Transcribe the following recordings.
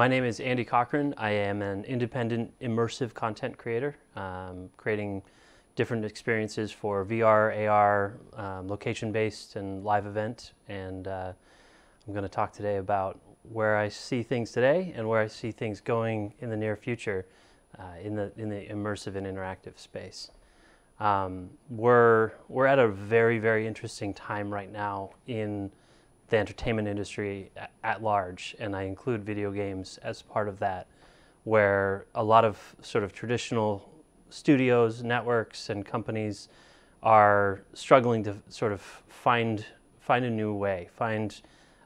My name is Andy Cochran. I am an independent immersive content creator, um, creating different experiences for VR, AR, um, location-based and live event. And uh, I'm going to talk today about where I see things today and where I see things going in the near future uh, in, the, in the immersive and interactive space. Um, we're, we're at a very, very interesting time right now in the entertainment industry at large, and I include video games as part of that, where a lot of sort of traditional studios, networks, and companies are struggling to sort of find find a new way, find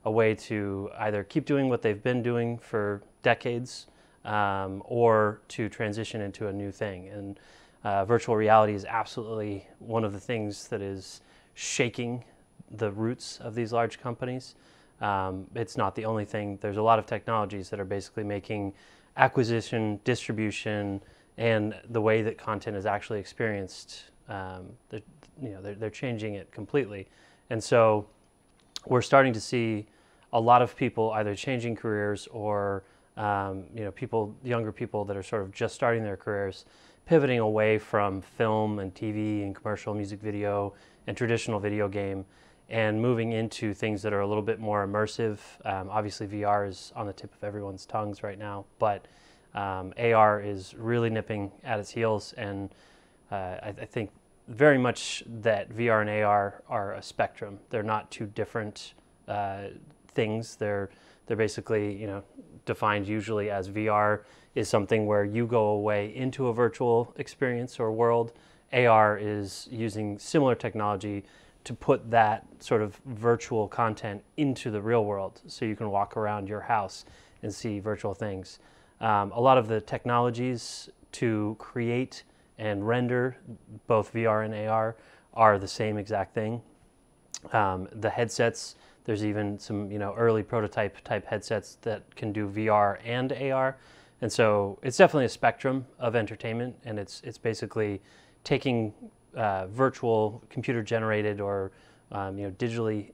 a way to either keep doing what they've been doing for decades, um, or to transition into a new thing. And uh, virtual reality is absolutely one of the things that is shaking the roots of these large companies. Um, it's not the only thing. There's a lot of technologies that are basically making acquisition, distribution, and the way that content is actually experienced. Um, they're, you know, they're, they're changing it completely, and so we're starting to see a lot of people either changing careers or um, you know people, younger people that are sort of just starting their careers, pivoting away from film and TV and commercial music video and traditional video game and moving into things that are a little bit more immersive. Um, obviously, VR is on the tip of everyone's tongues right now, but um, AR is really nipping at its heels, and uh, I, I, think very much that VR and AR are a spectrum. They're not two different uh, things. They're they're basically you know defined usually as VR is something where you go away into a virtual experience or world. AR is using similar technology to put that sort of virtual content into the real world so you can walk around your house and see virtual things. Um, a lot of the technologies to create and render both VR and AR are the same exact thing. Um, the headsets, there's even some you know early prototype type headsets that can do VR and AR. And so it's definitely a spectrum of entertainment and it's it's basically taking uh, virtual computer generated or um, you know digitally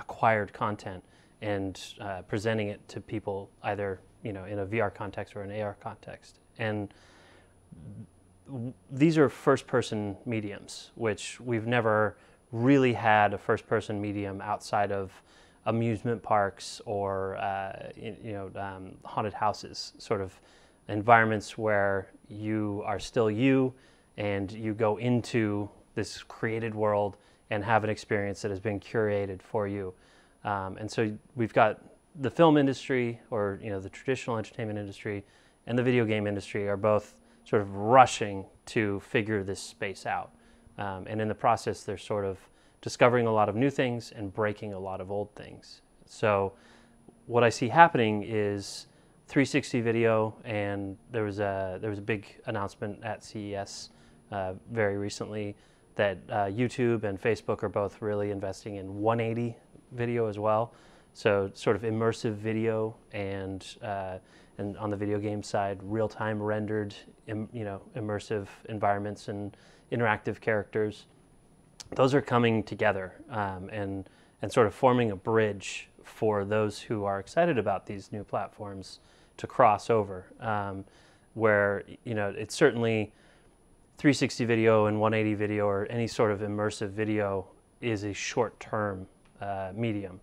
acquired content and uh, presenting it to people either you know in a VR context or an AR context and these are first person mediums which we've never really had a first person medium outside of amusement parks or uh, you know um, haunted houses sort of environments where you are still you and you go into this created world and have an experience that has been curated for you. Um, and so we've got the film industry or you know the traditional entertainment industry and the video game industry are both sort of rushing to figure this space out. Um, and in the process, they're sort of discovering a lot of new things and breaking a lot of old things. So what I see happening is 360 video, and there was a there was a big announcement at CES uh, very recently that uh, YouTube and Facebook are both really investing in 180 video as well. So sort of immersive video and uh, and on the video game side, real time rendered, Im, you know, immersive environments and interactive characters. Those are coming together um, and and sort of forming a bridge for those who are excited about these new platforms to cross over. Um, where you know it's certainly 360 video and 180 video or any sort of immersive video is a short-term uh, medium.